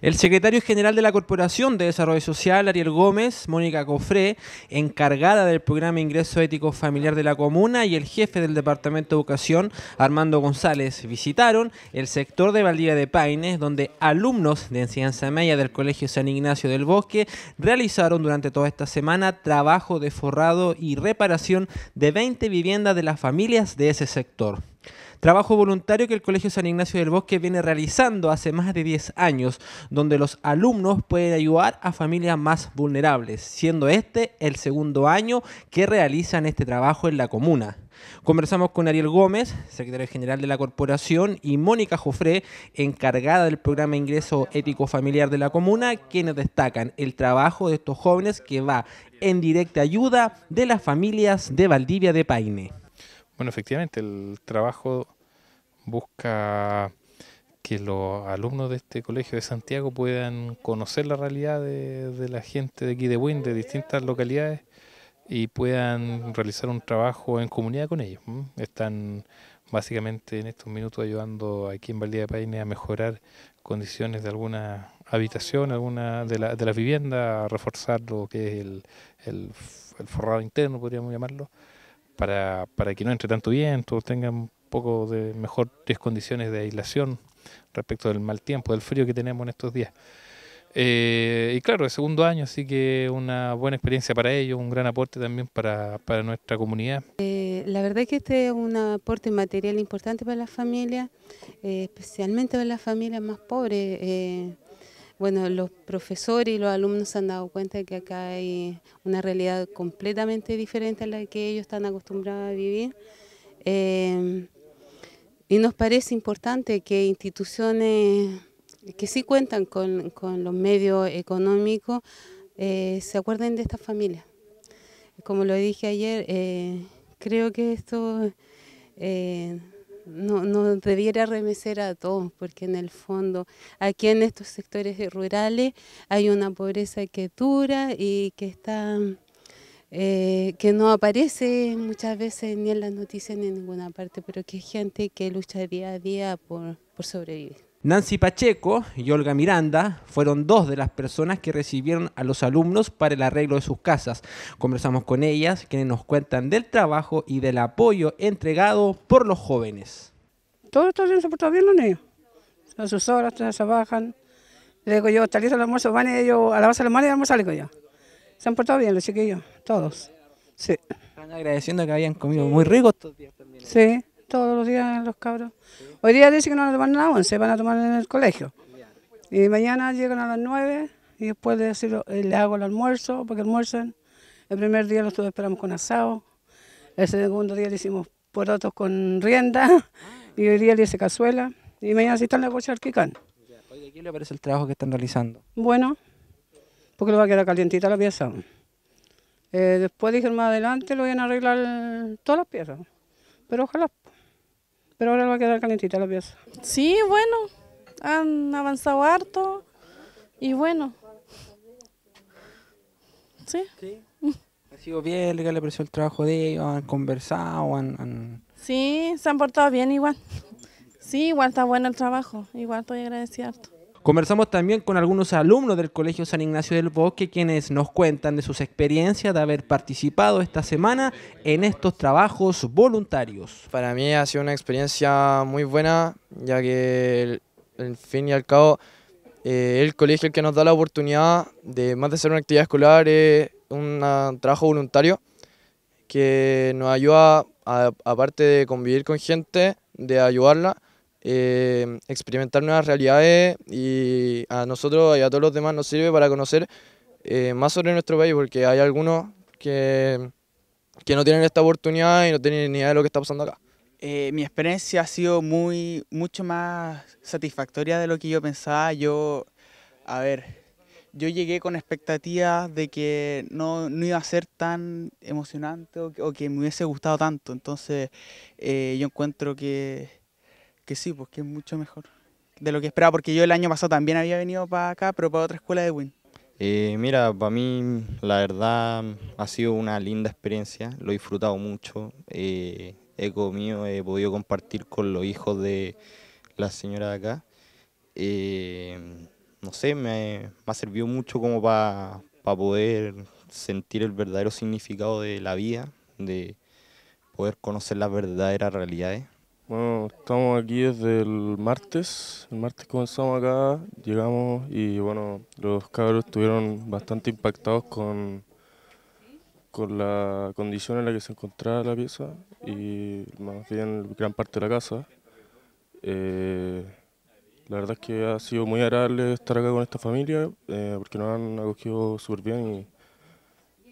El secretario general de la Corporación de Desarrollo Social, Ariel Gómez, Mónica Cofré, encargada del programa Ingreso Ético Familiar de la Comuna, y el jefe del Departamento de Educación, Armando González, visitaron el sector de Valdivia de Paines, donde alumnos de enseñanza media del Colegio San Ignacio del Bosque realizaron durante toda esta semana trabajo de forrado y reparación de 20 viviendas de las familias de ese sector. Trabajo voluntario que el Colegio San Ignacio del Bosque viene realizando hace más de 10 años, donde los alumnos pueden ayudar a familias más vulnerables, siendo este el segundo año que realizan este trabajo en la comuna. Conversamos con Ariel Gómez, secretario general de la corporación, y Mónica Jofré, encargada del programa Ingreso Ético Familiar de la Comuna, quienes destacan el trabajo de estos jóvenes que va en directa ayuda de las familias de Valdivia de Paine. Bueno, efectivamente, el trabajo busca que los alumnos de este colegio de Santiago puedan conocer la realidad de, la gente de aquí de de distintas localidades, y puedan realizar un trabajo en comunidad con ellos. Están básicamente en estos minutos ayudando aquí en Valdía de Paine a mejorar condiciones de alguna habitación, alguna de, la, de las viviendas, a reforzar lo que es el forrado interno, podríamos llamarlo, para, para que no entre tanto viento, tengan un poco de mejores condiciones de aislación respecto del mal tiempo, del frío que tenemos en estos días. Eh, y claro, el segundo año, así que una buena experiencia para ellos, un gran aporte también para, nuestra comunidad. Eh, la verdad es que este es un aporte material importante para las familias, eh, especialmente para las familias más pobres. Bueno, los profesores y los alumnos se han dado cuenta de que acá hay una realidad completamente diferente a la que ellos están acostumbrados a vivir. Eh, y nos parece importante que instituciones que sí cuentan con, los medios económicos eh, se acuerden de estas familias. Como lo dije ayer, eh, creo que esto no, no, debiera remecer a todos, porque en el fondo aquí en estos sectores rurales hay una pobreza que dura y que está eh, que no aparece muchas veces ni en las noticias ni en ninguna parte, pero que es gente que lucha día a día por, por sobrevivir. Nancy Pacheco y Olga Miranda fueron dos de las personas que recibieron a los alumnos para el arreglo de sus casas. Conversamos con ellas, quienes nos cuentan del trabajo y del apoyo entregado por los jóvenes. Todo está bien, se portado bien los niños. A sus horas trabajan. Le digo yo, tal vez el almuerzo, van ellos a la base de la mano y almorzar, con yo. Se han portado bien los chiquillos, todos. Sí. Están agradeciendo que habían comido muy rico estos días también. Sí todos los días los cabros. Hoy día dicen que no van a tomar nada, 11, van a tomar en el colegio. Y mañana llegan a las 9 y después eh, les, hago el almuerzo, porque almuerzan. El primer día los esperamos con asado, el segundo día le hicimos porotos con rienda y hoy día le hice cazuela y mañana sí están la coche al ¿qué le parece el trabajo que están realizando? Bueno, porque lo va a quedar calientita la pieza. Eh, después dije más adelante lo van a arreglar todas las piezas, pero ojalá. Pero ahora va a quedar calentita la pieza. Sí, bueno, han avanzado harto y bueno. Sí. sí. Ha sido bien, le pareció el trabajo de ellos, han conversado, han, Sí, se han portado bien igual. Sí, igual está bueno el trabajo, igual estoy agradecida harto. Conversamos también con algunos alumnos del Colegio San Ignacio del Bosque, quienes nos cuentan de sus experiencias de haber participado esta semana en estos trabajos voluntarios. Para mí ha sido una experiencia muy buena, ya que, el, fin y al cabo, eh, el colegio que nos da la oportunidad de, más de ser una actividad escolar, es un ah, trabajo voluntario que nos ayuda, aparte de convivir con gente, de ayudarla, Em, experimentar nuevas realidades y a nosotros y a todos los demás nos sirve para conocer eh, más sobre nuestro país, porque hay algunos que, que no tienen esta oportunidad y no tienen ni idea de lo que está pasando acá. Eh, mi experiencia ha sido muy, mucho más satisfactoria de lo que yo pensaba. Yo, a ver, yo llegué con expectativas de que no, iba a ser tan emocionante o que, me hubiese gustado tanto. Entonces, eh, yo encuentro que que sí, pues es mucho mejor de lo que esperaba, porque yo el año pasado también había venido para acá, pero para otra escuela de Win. Eh, mira, para mí la verdad ha sido una linda experiencia, lo he disfrutado mucho, eh, he he podido compartir con los hijos de la señora de acá. Eh, no sé, me, ha servido mucho como para poder sentir el verdadero significado de la vida, de poder conocer las verdaderas realidades. Bueno, estamos aquí desde el martes. El martes comenzamos acá, llegamos y bueno, los cabros estuvieron bastante impactados con, con la condición en la que se encontraba la pieza y más bien gran parte de la casa. Eh, la verdad es que ha sido muy agradable estar acá con esta familia eh, porque nos han acogido súper bien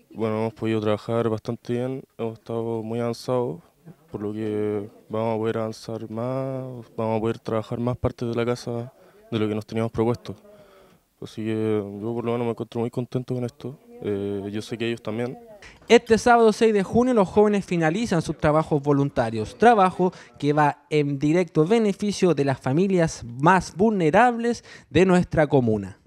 y bueno, hemos podido trabajar bastante bien, hemos estado muy avanzados por lo que vamos a poder avanzar más, vamos a poder trabajar más partes de la casa de lo que nos teníamos propuesto. Así que yo por lo menos me encuentro muy contento con esto. Eh, yo sé que ellos también. Este sábado 6 de junio los jóvenes finalizan sus trabajos voluntarios, trabajo que va en directo beneficio de las familias más vulnerables de nuestra comuna.